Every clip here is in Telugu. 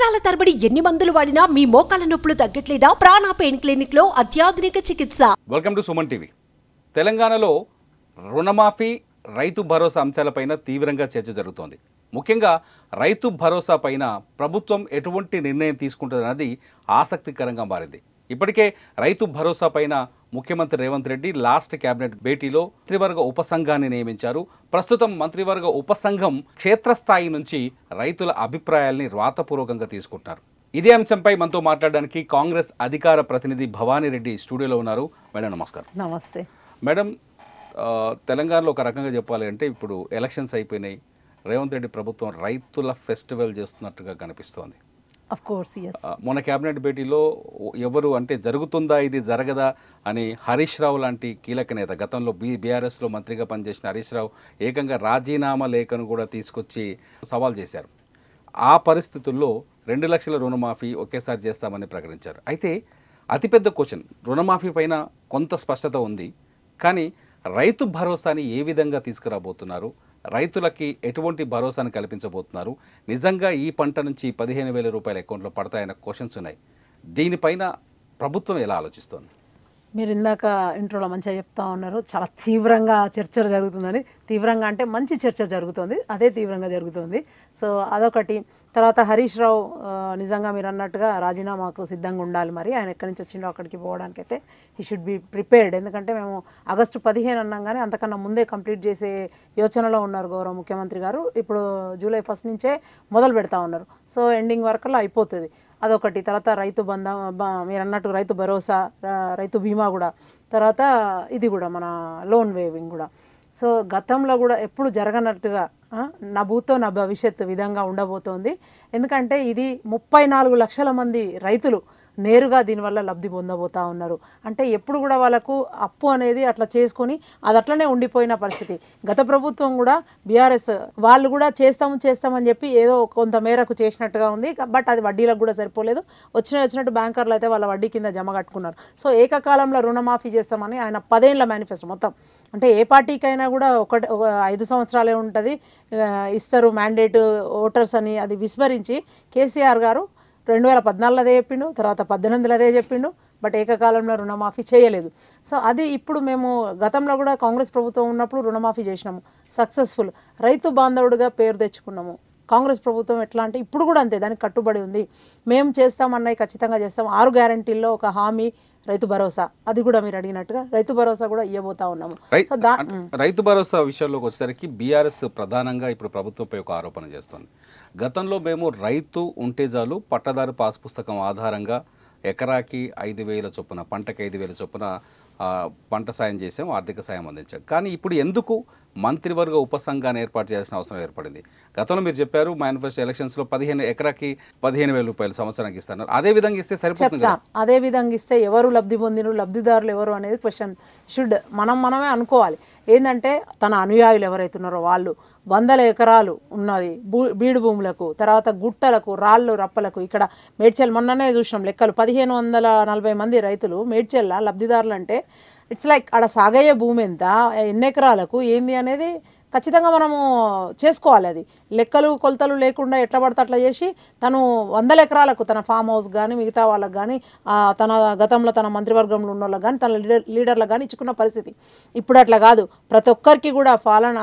సంవత్సరాల తరబడి ఎన్ని మందులు వాడినా మీ మోకాల నొప్పులు తగ్గట్లేదా ప్రాణ పెయిన్ క్లినిక్ లో అత్యాధునిక చికిత్స వెల్కమ్ టు సుమన్ టీవీ తెలంగాణలో రుణమాఫీ రైతు భరోసా అంశాలపైన తీవ్రంగా చర్చ జరుగుతోంది ముఖ్యంగా రైతు భరోసా పైన ప్రభుత్వం ఎటువంటి నిర్ణయం తీసుకుంటుందన్నది ఆసక్తికరంగా మారింది ఇప్పటికే రైతు భరోసా పైన ముఖ్యమంత్రి రేవంత్ రెడ్డి లాస్ట్ కేబినెట్ భేటీలో మంత్రివర్గ ఉపసంఘాన్ని నియమించారు ప్రస్తుతం మంత్రివర్గ ఉపసంఘం క్షేత్రస్థాయి నుంచి రైతుల అభిప్రాయాల్ని వ్రాతపూర్వకంగా తీసుకుంటున్నారు ఇదే అంశంపై మనతో మాట్లాడడానికి కాంగ్రెస్ అధికార ప్రతినిధి భవానీ రెడ్డి స్టూడియోలో ఉన్నారు మేడం నమస్కారం నమస్తే మేడం తెలంగాణలో ఒక రకంగా చెప్పాలి అంటే ఇప్పుడు ఎలక్షన్స్ అయిపోయినాయి రేవంత్ రెడ్డి ప్రభుత్వం రైతుల ఫెస్టివల్ చేస్తున్నట్టుగా కనిపిస్తోంది మన కేబినెట్ భేటీలో ఎవరు అంటే జరుగుతుందా ఇది జరగదా అని హరీష్ రావు లాంటి కీలక నేత గతంలో బీ బీఆర్ఎస్లో మంత్రిగా పనిచేసిన హరీష్ రావు ఏకంగా రాజీనామా లేఖను కూడా తీసుకొచ్చి సవాల్ చేశారు ఆ పరిస్థితుల్లో రెండు లక్షల రుణమాఫీ ఒకేసారి చేస్తామని ప్రకటించారు అయితే అతిపెద్ద క్వశ్చన్ రుణమాఫీ పైన కొంత స్పష్టత ఉంది కానీ రైతు భరోసాని ఏ విధంగా తీసుకురాబోతున్నారు రైతులకి ఎటువంటి భరోసాను కల్పించబోతున్నారు నిజంగా ఈ పంట నుంచి పదిహేను వేల రూపాయల అకౌంట్లో పడతాయన్న క్వశ్చన్స్ ఉన్నాయి దీనిపైన ప్రభుత్వం ఎలా ఆలోచిస్తోంది మీరు ఇందాక ఇంట్రోలో మంచిగా చెప్తా ఉన్నారు చాలా తీవ్రంగా చర్చ జరుగుతుందని తీవ్రంగా అంటే మంచి చర్చ జరుగుతుంది అదే తీవ్రంగా జరుగుతుంది సో అదొకటి తర్వాత హరీష్ రావు నిజంగా మీరు అన్నట్టుగా రాజీనామాకు సిద్ధంగా ఉండాలి మరి ఆయన ఎక్కడి నుంచి వచ్చిండో అక్కడికి పోవడానికి అయితే హీ షుడ్ బి ప్రిపేర్డ్ ఎందుకంటే మేము ఆగస్టు పదిహేను కానీ అంతకన్నా ముందే కంప్లీట్ చేసే యోచనలో ఉన్నారు గౌరవ ముఖ్యమంత్రి గారు ఇప్పుడు జూలై ఫస్ట్ నుంచే మొదలు పెడతా ఉన్నారు సో ఎండింగ్ వరకల్లా అయిపోతుంది అదొకటి తర్వాత రైతు బంధ మీరు అన్నట్టు రైతు భరోసా రైతు బీమా కూడా తర్వాత ఇది కూడా మన లోన్ వేవింగ్ కూడా సో గతంలో కూడా ఎప్పుడు జరగనట్టుగా నా భూతో నా భవిష్యత్తు విధంగా ఉండబోతోంది ఎందుకంటే ఇది ముప్పై నాలుగు లక్షల మంది రైతులు నేరుగా దీనివల్ల లబ్ధి పొందబోతా ఉన్నారు అంటే ఎప్పుడు కూడా వాళ్ళకు అప్పు అనేది అట్లా చేసుకొని అది అట్లనే ఉండిపోయిన పరిస్థితి గత ప్రభుత్వం కూడా బీఆర్ఎస్ వాళ్ళు కూడా చేస్తాము చేస్తామని చెప్పి ఏదో కొంత మేరకు చేసినట్టుగా ఉంది బట్ అది వడ్డీలకు కూడా సరిపోలేదు వచ్చిన వచ్చినట్టు బ్యాంకర్లు అయితే వాళ్ళ వడ్డీ కింద జమ కట్టుకున్నారు సో ఏకకాలంలో రుణమాఫీ చేస్తామని ఆయన పదేళ్ల మేనిఫెస్టో మొత్తం అంటే ఏ పార్టీకైనా కూడా ఒకటి ఐదు సంవత్సరాలే ఉంటుంది ఇస్తారు మ్యాండేట్ ఓటర్స్ అని అది విస్మరించి కేసీఆర్ గారు రెండు వేల పద్నాలుగులో అదే చెప్పిండు తర్వాత పద్దెనిమిదిలో అదే చెప్పిండు బట్ ఏకకాలంలో రుణమాఫీ చేయలేదు సో అది ఇప్పుడు మేము గతంలో కూడా కాంగ్రెస్ ప్రభుత్వం ఉన్నప్పుడు రుణమాఫీ చేసినాము సక్సెస్ఫుల్ రైతు బాంధవుడిగా పేరు తెచ్చుకున్నాము కాంగ్రెస్ ప్రభుత్వం ఎట్లా అంటే ఇప్పుడు కూడా అంతే దానికి కట్టుబడి ఉంది మేము చేస్తామన్నవి ఖచ్చితంగా చేస్తాం ఆరు గ్యారంటీల్లో ఒక హామీ రైతు భరోసా అది కూడా మీరు అడిగినట్టుగా రైతు భరోసా కూడా ఇవ్వబోతా ఉన్నాము దా రైతు భరోసా విషయంలోకి వచ్చేసరికి బీఆర్ఎస్ ప్రధానంగా ఇప్పుడు ప్రభుత్వంపై ఒక ఆరోపణ చేస్తుంది గతంలో మేము రైతు ఉంటే చాలు పట్టదారు పాస్ పుస్తకం ఆధారంగా ఎకరాకి ఐదు వేల చొప్పున పంటకి ఐదు వేల చొప్పున పంట సాయం చేసాం ఆర్థిక సాయం అందించాం కానీ ఇప్పుడు ఎందుకు మంత్రివర్గ ఉపసంఘాన్ని ఏర్పాటు చేయాల్సిన అవసరం ఏర్పడింది గతంలో మీరు చెప్పారు మేనిఫెస్టో ఎలక్షన్స్లో పదిహేను ఎకరాకి పదిహేను వేల రూపాయలు సంవత్సరానికి ఇస్తున్నారు అదే విధంగా ఇస్తే సరిపోతుంది అదే విధంగా ఇస్తే ఎవరు లబ్ధి పొందినరు లబ్ధిదారులు ఎవరు అనేది క్వశ్చన్ షుడ్ మనం మనమే అనుకోవాలి ఏంటంటే తన అనుయాయులు ఉన్నారో వాళ్ళు వందల ఎకరాలు ఉన్నది బీడు భూములకు తర్వాత గుట్టలకు రాళ్ళు రప్పలకు ఇక్కడ మేడ్చల్ మొన్ననే చూసినాం లెక్కలు పదిహేను వందల నలభై మంది రైతులు మేడ్చల్ల లబ్ధిదారులు అంటే ఇట్స్ లైక్ అక్కడ సాగయ్యే భూమి ఎంత ఎన్ని ఎకరాలకు ఏంది అనేది ఖచ్చితంగా మనము చేసుకోవాలి అది లెక్కలు కొలతలు లేకుండా ఎట్లా పడితే అట్లా చేసి తను వందల ఎకరాలకు తన ఫామ్ హౌస్ కానీ మిగతా వాళ్ళకు కానీ తన గతంలో తన మంత్రివర్గంలో ఉన్న వాళ్ళకి కానీ తన లీడర్ లీడర్లకు కానీ ఇచ్చుకున్న పరిస్థితి ఇప్పుడు అట్లా కాదు ప్రతి ఒక్కరికి కూడా పాలన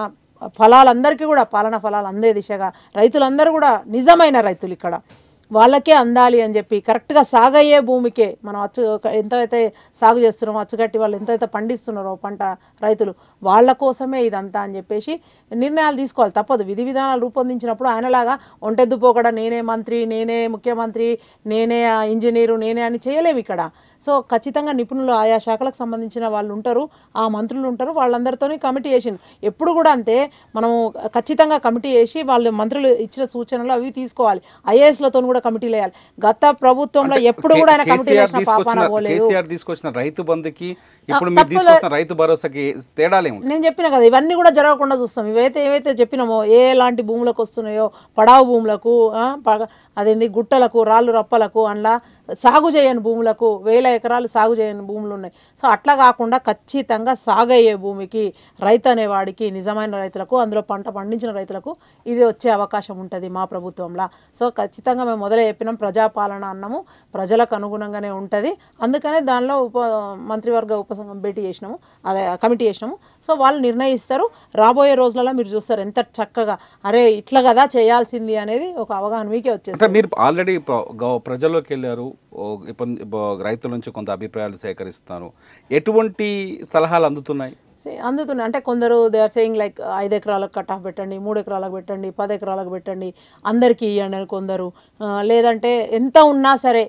ఫలాలందరికీ కూడా పాలన ఫలాలు అందే దిశగా రైతులందరూ కూడా నిజమైన రైతులు ఇక్కడ వాళ్ళకే అందాలి అని చెప్పి కరెక్ట్గా సాగయ్యే భూమికే మనం అచ్చు ఎంతైతే సాగు చేస్తున్నామో అచ్చుగట్టి వాళ్ళు ఎంతైతే పండిస్తున్నారో పంట రైతులు వాళ్ళ కోసమే ఇదంతా అని చెప్పేసి నిర్ణయాలు తీసుకోవాలి తప్పదు విధి విధానాలు రూపొందించినప్పుడు ఆయనలాగా ఒంటెద్దు పోకడా నేనే మంత్రి నేనే ముఖ్యమంత్రి నేనే ఇంజనీరు నేనే అని చేయలేము ఇక్కడ సో ఖచ్చితంగా నిపుణులు ఆయా శాఖలకు సంబంధించిన వాళ్ళు ఉంటారు ఆ మంత్రులు ఉంటారు వాళ్ళందరితోనే కమిటీ చేసిండు ఎప్పుడు కూడా అంతే మనము ఖచ్చితంగా కమిటీ చేసి వాళ్ళు మంత్రులు ఇచ్చిన సూచనలు అవి తీసుకోవాలి ఐఏఎస్లతో కూడా కూడా కమిటీ లేయాలి గత ప్రభుత్వంలో ఎప్పుడు కూడా ఆయన కమిటీ వేసిన పాపాన పోలేదు కేసీఆర్ తీసుకొచ్చిన రైతు బంధుకి ఇప్పుడు మీరు తీసుకొచ్చిన రైతు భరోసాకి తేడాలేము నేను చెప్పిన కదా ఇవన్నీ కూడా జరగకుండా చూస్తాం ఇవైతే ఏవైతే చెప్పినామో ఏ లాంటి భూములకు వస్తున్నాయో పడావు భూములకు అదేంది గుట్టలకు రాళ్ళు రప్పలకు అందులో సాగు చేయని భూములకు వేల ఎకరాలు సాగు చేయని భూములు ఉన్నాయి సో అట్లా కాకుండా ఖచ్చితంగా సాగు అయ్యే భూమికి రైతు అనేవాడికి నిజమైన రైతులకు అందులో పంట పండించిన రైతులకు ఇది వచ్చే అవకాశం ఉంటుంది మా ప్రభుత్వంలో సో ఖచ్చితంగా మేము మొదలు చెప్పినాం ప్రజాపాలన అన్నము ప్రజలకు అనుగుణంగానే ఉంటుంది అందుకనే దానిలో ఉప మంత్రివర్గ ఉపసంఘం భేటీ చేసినాము అదే కమిటీ చేసినాము సో వాళ్ళు నిర్ణయిస్తారు రాబోయే రోజులలో మీరు చూస్తారు ఎంత చక్కగా అరే ఇట్లా కదా చేయాల్సింది అనేది ఒక అవగాహన మీకే వచ్చేసి మీరు ఆల్రెడీ ప్రజల్లోకి వెళ్ళారు ఇప్పుడు రైతుల నుంచి కొంత అభిప్రాయాలు సేకరిస్తాను ఎటువంటి సలహాలు అందుతున్నాయి అందుతున్నాయి అంటే కొందరు దే ఆర్ సేయింగ్ లైక్ ఐదు ఎకరాలకు కట్ ఆఫ్ పెట్టండి మూడు ఎకరాలకు పెట్టండి పది ఎకరాలకు పెట్టండి అందరికీ ఇవ్వండి అని కొందరు లేదంటే ఎంత ఉన్నా సరే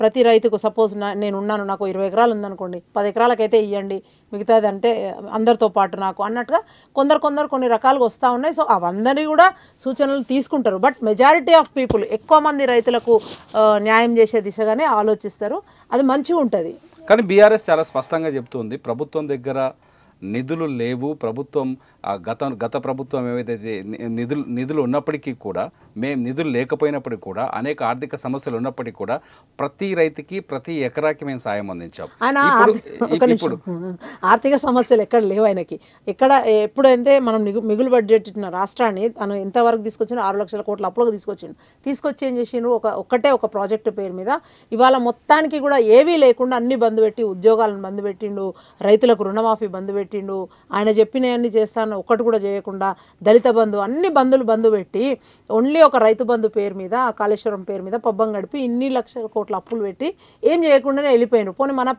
ప్రతి రైతుకు సపోజ్ నా నేను ఉన్నాను నాకు ఇరవై ఎకరాలు ఉందనుకోండి పది ఎకరాలకైతే ఇవ్వండి మిగతాది అంటే అందరితో పాటు నాకు అన్నట్టుగా కొందరు కొందరు కొన్ని రకాలుగా వస్తూ ఉన్నాయి సో అవందరినీ కూడా సూచనలు తీసుకుంటారు బట్ మెజారిటీ ఆఫ్ పీపుల్ ఎక్కువ మంది రైతులకు న్యాయం చేసే దిశగానే ఆలోచిస్తారు అది మంచిగా ఉంటుంది కానీ బీఆర్ఎస్ చాలా స్పష్టంగా చెప్తుంది ప్రభుత్వం దగ్గర నిధులు లేవు ప్రభుత్వం గత గత ప్రభుత్వం ఏవైతే నిధులు నిధులు ఉన్నప్పటికీ కూడా మేము నిధులు లేకపోయినప్పటికీ కూడా అనేక ఆర్థిక సమస్యలు ఉన్నప్పటికీ కూడా ప్రతి రైతుకి ప్రతి ఎకరాకి మేము సాయం అందించాం ఇప్పుడు ఆర్థిక సమస్యలు ఎక్కడ లేవు ఆయనకి ఎక్కడ ఎప్పుడంటే మనం మిగులు బడ్జెట్ ఇచ్చిన రాష్ట్రాన్ని తను ఎంతవరకు తీసుకొచ్చిన ఆరు లక్షల కోట్ల అప్పులకు తీసుకొచ్చిండు తీసుకొచ్చి ఏం చేసిండ్రు ఒక ఒక్కటే ఒక ప్రాజెక్టు పేరు మీద ఇవాళ మొత్తానికి కూడా ఏవీ లేకుండా అన్ని బంద్ పెట్టి ఉద్యోగాలను బంద్ పెట్టిండు రైతులకు రుణమాఫీ బంద్ పెట్టి పెట్టిండు ఆయన చెప్పినవన్నీ చేస్తాను ఒక్కటి కూడా చేయకుండా దళిత బంధు అన్ని బంధులు బంధు పెట్టి ఓన్లీ ఒక రైతు బంధు పేరు మీద కాళేశ్వరం పేరు మీద పబ్బం గడిపి ఇన్ని లక్షల కోట్ల అప్పులు పెట్టి ఏం చేయకుండానే వెళ్ళిపోయినారు పోనీ మన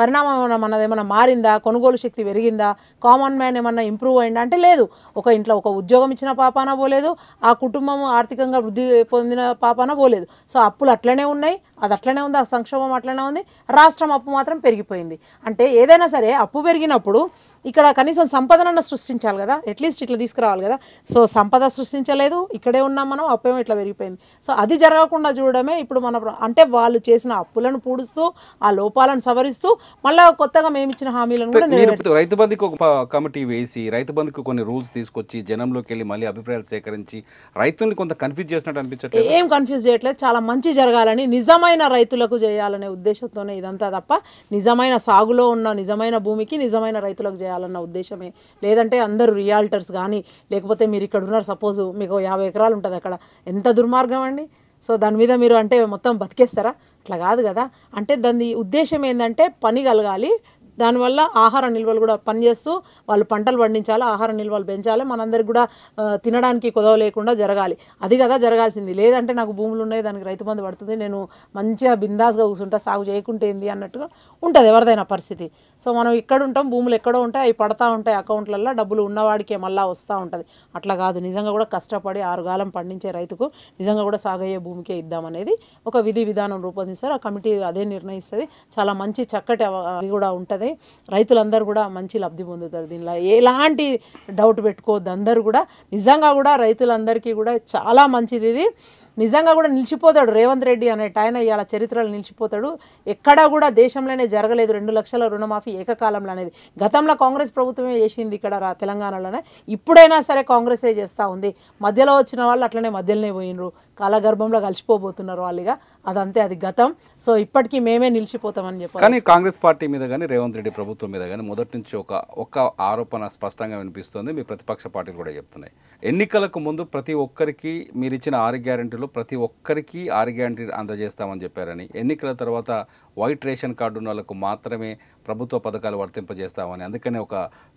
పరిణామం మనది ఏమైనా మారిందా కొనుగోలు శక్తి పెరిగిందా కామన్ మ్యాన్ ఏమన్నా ఇంప్రూవ్ అయిందా అంటే లేదు ఒక ఇంట్లో ఒక ఉద్యోగం ఇచ్చిన పాపాన పోలేదు ఆ కుటుంబం ఆర్థికంగా వృద్ధి పొందిన పాపాన పోలేదు సో అప్పులు అట్లనే ఉన్నాయి అది అట్లనే ఉంది ఆ సంక్షోభం అట్లనే ఉంది రాష్ట్రం అప్పు మాత్రం పెరిగిపోయింది అంటే ఏదైనా సరే అప్పు పెరిగినప్పుడు ఇక్కడ కనీసం సంపదనన్న సృష్టించాలి కదా అట్లీస్ట్ ఇట్లా తీసుకురావాలి కదా సో సంపద సృష్టించలేదు ఇక్కడే ఉన్నాం మనం అప్పయం ఇట్లా పెరిగిపోయింది సో అది జరగకుండా చూడడమే ఇప్పుడు మన అంటే వాళ్ళు చేసిన అప్పులను పూడుస్తూ ఆ లోపాలను సవరిస్తూ మళ్ళీ కొత్తగా మేము ఇచ్చిన హామీలను కూడా రైతు బంధుకు ఒక కమిటీ వేసి రైతు బంధుకు కొన్ని రూల్స్ తీసుకొచ్చి జనంలోకి వెళ్ళి మళ్ళీ అభిప్రాయాలు సేకరించి రైతుల్ని కొంత కన్ఫ్యూజ్ చేసినట్టు అనిపించట్లేదు ఏం కన్ఫ్యూజ్ చేయట్లేదు చాలా మంచి జరగాలని నిజమైన రైతులకు చేయాలనే ఉద్దేశంతోనే ఇదంతా తప్ప నిజమైన సాగులో ఉన్న నిజమైన భూమికి నిజమైన రైతులకు చేయాలి చేయాలన్న ఉద్దేశమే లేదంటే అందరూ రియాల్టర్స్ కానీ లేకపోతే మీరు ఇక్కడ ఉన్నారు సపోజ్ మీకు యాభై ఎకరాలు ఉంటుంది అక్కడ ఎంత దుర్మార్గం అండి సో దాని మీద మీరు అంటే మొత్తం బతికేస్తారా అట్లా కాదు కదా అంటే దాని ఉద్దేశం ఏంటంటే పని కలగాలి దానివల్ల ఆహార నిల్వలు కూడా పనిచేస్తూ వాళ్ళు పంటలు పండించాలి ఆహార నిల్వలు పెంచాలి మనందరికి కూడా తినడానికి కుదవ లేకుండా జరగాలి అది కదా జరగాల్సింది లేదంటే నాకు భూములు ఉన్నాయి దానికి రైతు బంధు పడుతుంది నేను మంచిగా బిందాస్గా కూర్చుంటా సాగు చేయకుంటే ఏంది అన్నట్టుగా ఉంటుంది ఎవరిదైనా పరిస్థితి సో మనం ఇక్కడ ఉంటాం భూములు ఎక్కడో ఉంటాయి అవి పడతా ఉంటాయి అకౌంట్లలో డబ్బులు ఉన్నవాడికే మళ్ళా వస్తూ ఉంటుంది అట్లా కాదు నిజంగా కూడా కష్టపడి ఆరుగాలం పండించే రైతుకు నిజంగా కూడా సాగు అయ్యే భూమికే ఇద్దామనేది ఒక విధి విధానం రూపొందిస్తారు ఆ కమిటీ అదే నిర్ణయిస్తుంది చాలా మంచి చక్కటి అది కూడా ఉంటుంది ఉంటుంది రైతులందరూ కూడా మంచి లబ్ధి పొందుతారు దీనిలో ఎలాంటి డౌట్ పెట్టుకోవద్దు అందరూ కూడా నిజంగా కూడా రైతులందరికీ కూడా చాలా మంచిది ఇది నిజంగా కూడా నిలిచిపోతాడు రేవంత్ రెడ్డి అనే ఆయన ఇవాళ చరిత్రలో నిలిచిపోతాడు ఎక్కడా కూడా దేశంలోనే జరగలేదు రెండు లక్షల రుణమాఫీ ఏకకాలంలో అనేది గతంలో కాంగ్రెస్ ప్రభుత్వమే చేసింది ఇక్కడ తెలంగాణలోనే ఇప్పుడైనా సరే కాంగ్రెసే చేస్తూ ఉంది మధ్యలో వచ్చిన వాళ్ళు అట్లనే మధ్యలోనే పోయినరు కాలగర్భంలో కలిసిపోబోతున్నారు వాళ్ళుగా అదంతే అది గతం సో ఇప్పటికీ మేమే నిలిచిపోతామని చెప్పారు కానీ కాంగ్రెస్ పార్టీ మీద కానీ రేవంత్ రెడ్డి ప్రభుత్వం మీద కానీ మొదటి నుంచి ఒక ఒక ఆరోపణ స్పష్టంగా వినిపిస్తుంది మీ ప్రతిపక్ష పార్టీలు కూడా చెప్తున్నాయి ఎన్నికలకు ముందు ప్రతి ఒక్కరికి మీరు ఇచ్చిన ఆరు గ్యారెంటీ గ్యారంటీలో ప్రతి ఒక్కరికి ఆరు అందజేస్తామని చెప్పారని ఎన్నికల తర్వాత వైట్ రేషన్ కార్డు ఉన్న వాళ్ళకు మాత్రమే ప్రభుత్వ పథకాలు వర్తింపజేస్తామని అందుకనే ఒక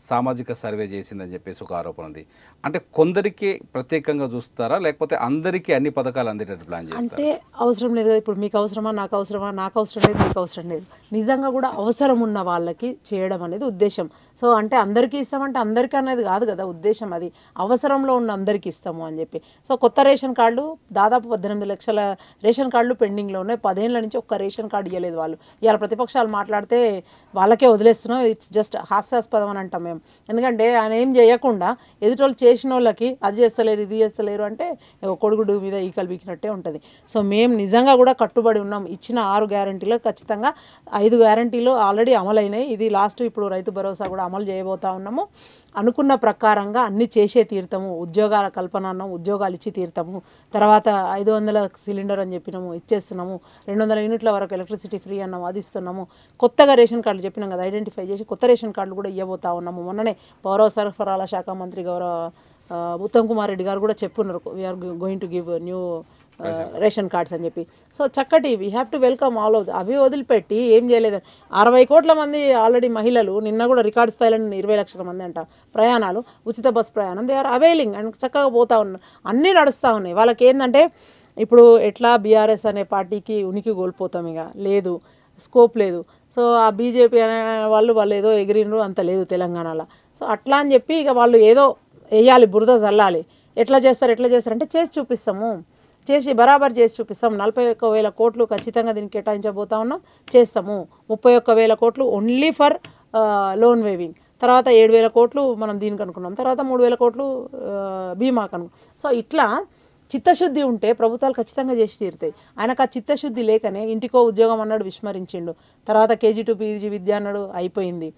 సామాజిక సర్వే చేసిందని చెప్పేసి ఒక ఆరోపణ ఉంది అంటే కొందరికి ప్రత్యేకంగా చూస్తారా లేకపోతే అందరికీ అన్ని పథకాలు అందేటట్టు ప్లాన్ చేస్తారు అంటే అవసరం లేదు ఇప్పుడు మీకు అవసరమా నాకు అవసరమా నాకు అవసరం లేదు మీకు అవసరం లేదు నిజంగా కూడా అవసరం ఉన్న వాళ్ళకి చేయడం అనేది ఉద్దేశం సో అంటే అందరికీ ఇస్తామంటే అందరికీ అనేది కాదు కదా ఉద్దేశం అది అవసరంలో ఉన్న అందరికీ ఇస్తాము అని చెప్పి సో కొత్త రేషన్ కార్డు దాదాపు పద్దెనిమిది లక్షల రేషన్ కార్డులు పెండింగ్లో ఉన్నాయి పదేళ్ళ నుంచి ఒక్క రేషన్ కార్డు ఇవ్వలేదు వాళ్ళు ఇవాళ ప్రతిపక్షాలు మాట్లాడితే వాళ్ళకే వదిలేస్తున్నాం ఇట్స్ జస్ట్ హాస్యాస్పదం అని అంటాం మేము ఎందుకంటే ఆయన ఏం చేయకుండా ఎదుటి చేసిన వాళ్ళకి అది చేస్తలేరు ఇది చేస్తలేరు అంటే కొడుకుడు మీద ఈకలు బీకినట్టే ఉంటుంది సో మేము నిజంగా కూడా కట్టుబడి ఉన్నాం ఇచ్చిన ఆరు గ్యారంటీలో ఖచ్చితంగా ఐదు గ్యారంటీలు ఆల్రెడీ అమలైనాయి ఇది లాస్ట్ ఇప్పుడు రైతు భరోసా కూడా అమలు చేయబోతా ఉన్నాము అనుకున్న ప్రకారంగా అన్ని చేసే తీరుతాము ఉద్యోగాల కల్పన కల్పనను ఉద్యోగాలు ఇచ్చి తీరుతాము తర్వాత ఐదు వందల సిలిండర్ అని చెప్పినాము ఇచ్చేస్తున్నాము రెండు వందల యూనిట్ల వరకు ఎలక్ట్రిసిటీ ఫ్రీ అన్నాము అది ఇస్తున్నాము కొత్తగా రేషన్ కార్డులు చెప్పినాం కదా ఐడెంటిఫై చేసి కొత్త రేషన్ కార్డులు కూడా ఇవ్వబోతా ఉన్నాము మొన్ననే పౌర సరఫరాల శాఖ మంత్రి గౌరవ ఉత్తమ్ కుమార్ రెడ్డి గారు కూడా చెప్పున్నారు we're going to give new ration cards అని చెప్పి సో చక్కటి we have to welcome all of అవి వదిలిపెట్టి ఏం చేయలేదు అరవై కోట్ల మంది ఆల్రెడీ మహిళలు నిన్న కూడా రికార్డ్ స్థాయిలో ఇరవై లక్షల మంది అంట ప్రయాణాలు ఉచిత బస్ ప్రయాణం దే ఆర్ అవైలింగ్ అండ్ చక్కగా పోతా ఉన్నారు అన్నీ నడుస్తూ ఉన్నాయి వాళ్ళకి ఏంటంటే ఇప్పుడు ఎట్లా బీఆర్ఎస్ అనే పార్టీకి ఉనికి కోల్పోతాం ఇక లేదు స్కోప్ లేదు సో ఆ బీజేపీ అనే వాళ్ళు వాళ్ళు ఏదో ఎగిరినరు అంత లేదు తెలంగాణలో సో అట్లా అని చెప్పి ఇక వాళ్ళు ఏదో వేయాలి బురద చల్లాలి ఎట్లా చేస్తారు ఎట్లా చేస్తారంటే చేసి చూపిస్తాము చేసి బరాబర్ చేసి చూపిస్తాం నలభై ఒక్క వేల కోట్లు ఖచ్చితంగా దీనికి కేటాయించబోతా ఉన్నాం చేస్తాము ముప్పై ఒక్క వేల కోట్లు ఓన్లీ ఫర్ లోన్ వేవింగ్ తర్వాత ఏడు వేల కోట్లు మనం దీనికి అనుకున్నాం తర్వాత మూడు వేల కోట్లు బీమా అనుకున్నాం సో ఇట్లా చిత్తశుద్ధి ఉంటే ప్రభుత్వాలు ఖచ్చితంగా చేసి తీరుతాయి ఆయనకు ఆ చిత్తశుద్ధి లేకనే ఇంటికో ఉద్యోగం అన్నాడు విస్మరించిండు తర్వాత కేజీ టు పీజీ విద్య అన్నాడు అయిపోయింది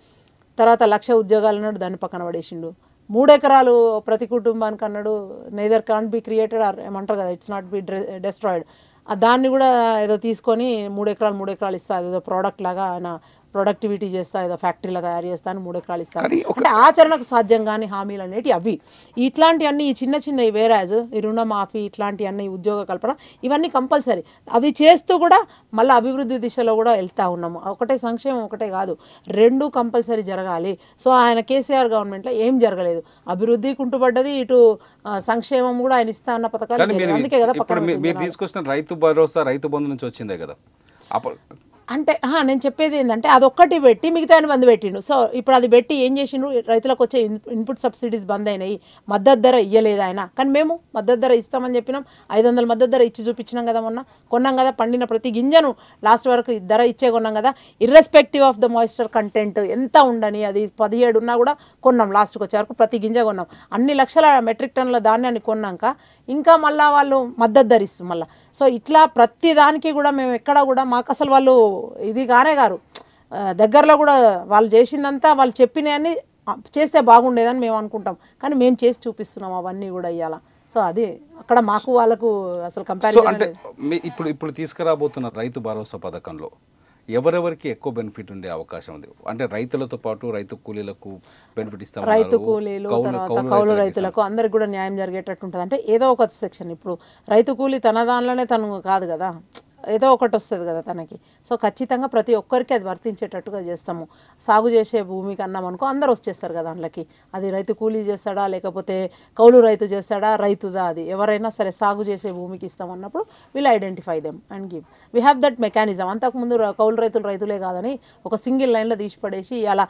తర్వాత లక్ష ఉద్యోగాలు అన్నాడు దాన్ని పక్కన పడేసిండు మూడెకరాలు ప్రతి కుటుంబానికి అన్నాడు neither can't be created or ఏమంటారు కదా ఇట్స్ నాట్ బి డెస్ట్రాయిడ్ దాన్ని కూడా ఏదో తీసుకొని మూడెకరాలు మూడెకరాలు ఇస్తా ఏదో ప్రోడక్ట్ లాగా ఆయన ప్రొడక్టివిటీ చేస్తా ఏదో ఫ్యాక్టరీలో తయారు చేస్తా అని మూడు ఎకరాలు ఇస్తాను అంటే ఆచరణకు సాధ్యంగానే హామీలు అనేవి అవి ఇట్లాంటివన్నీ ఈ చిన్న చిన్న వేరాజ్ ఈ రుణమాఫీ ఇట్లాంటివన్నీ ఉద్యోగ కల్పన ఇవన్నీ కంపల్సరీ అవి చేస్తూ కూడా మళ్ళీ అభివృద్ధి దిశలో కూడా వెళ్తూ ఉన్నాము ఒకటే సంక్షేమం ఒకటే కాదు రెండు కంపల్సరీ జరగాలి సో ఆయన కేసీఆర్ గవర్నమెంట్లో ఏం జరగలేదు అభివృద్ధి కుంటుపడ్డది ఇటు సంక్షేమం కూడా ఆయన ఇస్తా అన్న పథకాలు అందుకే కదా మీరు తీసుకొచ్చిన రైతు భరోసా రైతు బంధు నుంచి వచ్చిందే కదా అప్పుడు అంటే నేను చెప్పేది ఏంటంటే అదొక్కటి పెట్టి మిగతా మంది పెట్టిండు సో ఇప్పుడు అది పెట్టి ఏం చేసిండు రైతులకు వచ్చే ఇన్పుట్ సబ్సిడీస్ బంద్ అయినాయి మద్దతు ధర ఇవ్వలేదు ఆయన కానీ మేము మద్దతు ధర ఇస్తామని చెప్పినాం ఐదు వందల మద్దతు ధర ఇచ్చి చూపించినాం కదా మొన్న కొన్నాం కదా పండిన ప్రతి గింజను లాస్ట్ వరకు ధర ఇచ్చే కొన్నాం కదా irrespective of the moisture content ఎంత ఉండని అది పదిహేడు ఉన్నా కూడా కొన్నాం లాస్ట్కి వచ్చే వరకు ప్రతి గింజ కొన్నాం అన్ని లక్షల మెట్రిక్ టన్నుల ధాన్యాన్ని కొన్నాక ఇంకా మళ్ళీ వాళ్ళు మద్దతు ధరిస్తారు మళ్ళీ సో ఇట్లా ప్రతి దానికి కూడా మేము ఎక్కడ కూడా మాకు అసలు వాళ్ళు ఇది కానే గారు దగ్గరలో కూడా వాళ్ళు చేసిందంతా వాళ్ళు చెప్పినాయని చేస్తే బాగుండేదని మేము అనుకుంటాం కానీ మేము చేసి చూపిస్తున్నాం అవన్నీ కూడా ఇవ్వాలా సో అది అక్కడ మాకు వాళ్ళకు అసలు కంపారిజన్ అంటే ఇప్పుడు ఇప్పుడు తీసుకురాబోతున్న రైతు భరోసా పథకంలో ఎవరెవరికి ఎక్కువ బెనిఫిట్ ఉండే అవకాశం ఉంది అంటే రైతులతో పాటు రైతు కూలీలకు బెనిఫిట్ ఇస్తారు రైతు కూలీలు తర్వాత కౌలు రైతులకు అందరికి కూడా న్యాయం జరిగేటట్టు ఉంటుంది అంటే ఏదో ఒక సెక్షన్ ఇప్పుడు రైతు కూలీ తన దానిలోనే తను కాదు కదా ఏదో ఒకటి వస్తుంది కదా తనకి సో ఖచ్చితంగా ప్రతి ఒక్కరికి అది వర్తించేటట్టుగా చేస్తాము సాగు చేసే భూమికి అన్నాం అనుకో అందరు వచ్చేస్తారు కదా అందులోకి అది రైతు కూలీ చేస్తాడా లేకపోతే కౌలు రైతు చేస్తాడా రైతుదా అది ఎవరైనా సరే సాగు చేసే భూమికి ఇస్తాం అన్నప్పుడు will identify them and give we have that mechanism అంతకుముందు కౌలు రైతులు రైతులే కాదని ఒక సింగిల్ లైన్లో తీసి పడేసి అలా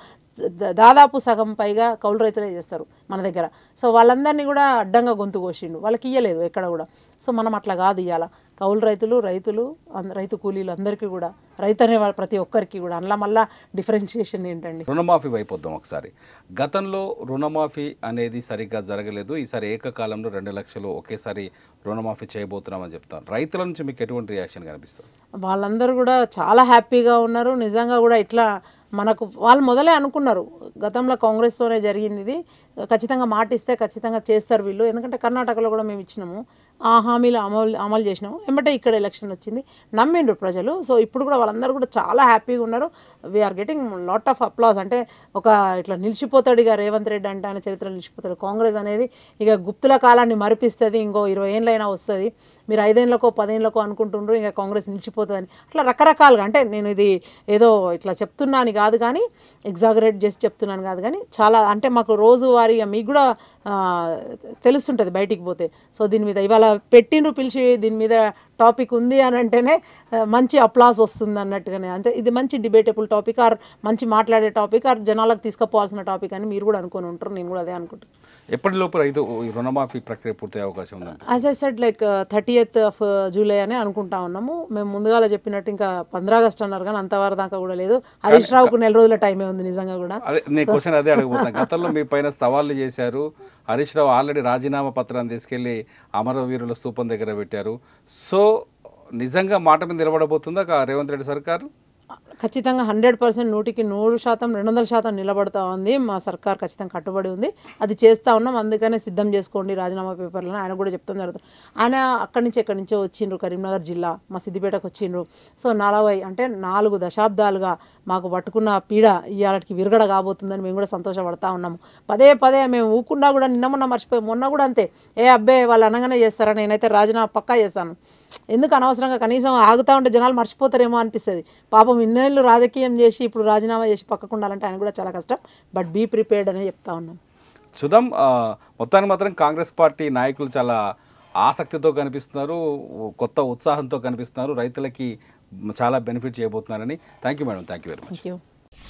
దాదాపు సగం పైగా కౌలు రైతులే చేస్తారు మన దగ్గర సో వాళ్ళందరినీ కూడా అడ్డంగా గొంతు కోసిండు వాళ్ళకి ఇయ్యలేదు ఎక్కడ కూడా సో మనం అట్లా కాదు ఇవ్వాలా కౌలు రైతులు రైతులు రైతు కూలీలు అందరికీ కూడా రైతు వాళ్ళు ప్రతి ఒక్కరికి కూడా అందులో మళ్ళా డిఫరెన్షియేషన్ ఏంటండి రుణమాఫీ అయిపోద్దాం ఒకసారి గతంలో రుణమాఫీ అనేది సరిగ్గా జరగలేదు ఈసారి ఏకకాలంలో రెండు లక్షలు ఒకేసారి రుణమాఫీ చేయబోతున్నామని చెప్తాను రైతుల నుంచి మీకు ఎటువంటి రియాక్షన్ కనిపిస్తుంది వాళ్ళందరూ కూడా చాలా హ్యాపీగా ఉన్నారు నిజంగా కూడా ఇట్లా మనకు వాళ్ళు మొదలే అనుకున్నారు గతంలో కాంగ్రెస్తోనే జరిగింది ఇది ఖచ్చితంగా మాటిస్తే ఖచ్చితంగా చేస్తారు వీళ్ళు ఎందుకంటే కర్ణాటకలో కూడా మేము ఇచ్చినాము ఆ హామీలు అమలు అమలు చేసినాము వెంబటే ఇక్కడ ఎలక్షన్ వచ్చింది నమ్మిండ్రు ప్రజలు సో ఇప్పుడు కూడా వాళ్ళందరూ కూడా చాలా హ్యాపీగా ఉన్నారు we're getting lot of applause అంటే ఒక ఇట్లా నిలిచిపోతాడు ఇక రేవంత్ రెడ్డి అంటే ఆయన చరిత్ర నిలిచిపోతాడు కాంగ్రెస్ అనేది ఇక గుప్తుల కాలాన్ని మరిపిస్తుంది ఇంకో ఇరవై ఏళ్ళైనా వస్తుంది మీరు ఐదేళ్ళకో పదేళ్ళకో అనుకుంటుండ్రు ఇంకా కాంగ్రెస్ నిలిచిపోతుందని అట్లా రకరకాలుగా అంటే నేను ఇది ఏదో ఇట్లా చెప్తున్నాను కాదు కానీ ఎగ్జాగరేట్ చేసి చెప్తున్నాను కాదు కానీ చాలా అంటే మాకు రోజువారీ మీకు కూడా తెలుస్తుంటుంది బయటికి పోతే సో దీని మీద ఇవాళ పెట్టిండ్రు పిలిచి దీని మీద టాపిక్ ఉంది అని అంటేనే మంచి అప్లాస్ వస్తుంది అన్నట్టుగానే అంటే ఇది మంచి డిబేటబుల్ టాపిక్ ఆర్ మంచి మాట్లాడే టాపిక్ ఆర్ జనాలకు తీసుకుపోవాల్సిన టాపిక్ అని మీరు కూడా అనుకుని ఉంటారు నేను కూడా అదే అనుకుంటున్నాను ఎప్పటి ఐదు రుణమాఫీ ప్రక్రియ పూర్తయ్యే అవకాశం ఉంది as I said like thirty eighth of July అని అనుకుంటా ఉన్నాము మేము ముందుగా చెప్పినట్టు ఇంకా పంద్ర ఆగస్ట్ అన్నారు కానీ అంతవరకు దాకా కూడా లేదు హరీష్ రావుకు నెల రోజుల టైమే ఉంది నిజంగా కూడా అదే నేను క్వశ్చన్ అదే అడగబోతున్నా గతంలో మీ పైన సవాళ్ళు చేశారు హరీష్ రావు ఆల్రెడీ రాజీనామా పత్రాన్ని తీసుకెళ్లి అమరవీరుల స్థూపం దగ్గర పెట్టారు సో నిజంగా మాట మీద నిలబడబోతుందా రేవంత్ రెడ్డి సర్కారు ఖచ్చితంగా హండ్రెడ్ పర్సెంట్ నూటికి నూరు శాతం రెండు వందల శాతం నిలబడతా ఉంది మా సర్కార్ ఖచ్చితంగా కట్టుబడి ఉంది అది చేస్తూ ఉన్నాం అందుకనే సిద్ధం చేసుకోండి రాజీనామా పేపర్లను ఆయన కూడా చెప్తాం జరుగుతుంది ఆయన అక్కడి నుంచి ఎక్కడి నుంచో వచ్చిండ్రు కరీంనగర్ జిల్లా మా సిద్దిపేటకు వచ్చిండ్రు సో నలభై అంటే నాలుగు దశాబ్దాలుగా మాకు పట్టుకున్న పీడ ఇవాళకి విరగడ కాబోతుందని మేము కూడా సంతోషపడతా ఉన్నాము పదే పదే మేము ఊకుండా కూడా నిన్న మొన్న మర్చిపోయి మొన్న కూడా అంతే ఏ అబ్బాయి వాళ్ళు అనగానే చేస్తారా నేనైతే రాజీనామా పక్కా చేస్తాను ఎందుకు అనవసరంగా కనీసం ఆగుతూ ఉంటే జనాలు మర్చిపోతారేమో అనిపిస్తుంది పాపం ఇన్నేళ్ళు రాజకీయం చేసి ఇప్పుడు రాజీనామా చేసి పక్కకు ఉండాలంటే ఆయన కూడా చాలా కష్టం బట్ బీ ప్రిపేర్డ్ అని చెప్తా ఉన్నాను చూద్దాం మొత్తానికి మాత్రం కాంగ్రెస్ పార్టీ నాయకులు చాలా ఆసక్తితో కనిపిస్తున్నారు కొత్త ఉత్సాహంతో కనిపిస్తున్నారు రైతులకి చాలా బెనిఫిట్ చేయబోతున్నారని thank you madam thank you very much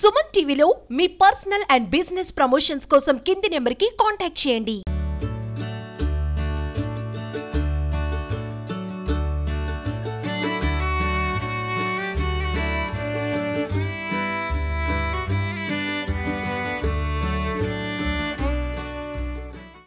Suman టీవీలో మీ పర్సనల్ అండ్ బిజినెస్ ప్రమోషన్స్ కోసం కింది నెంబర్కి కాంటాక్ట్ చేయండి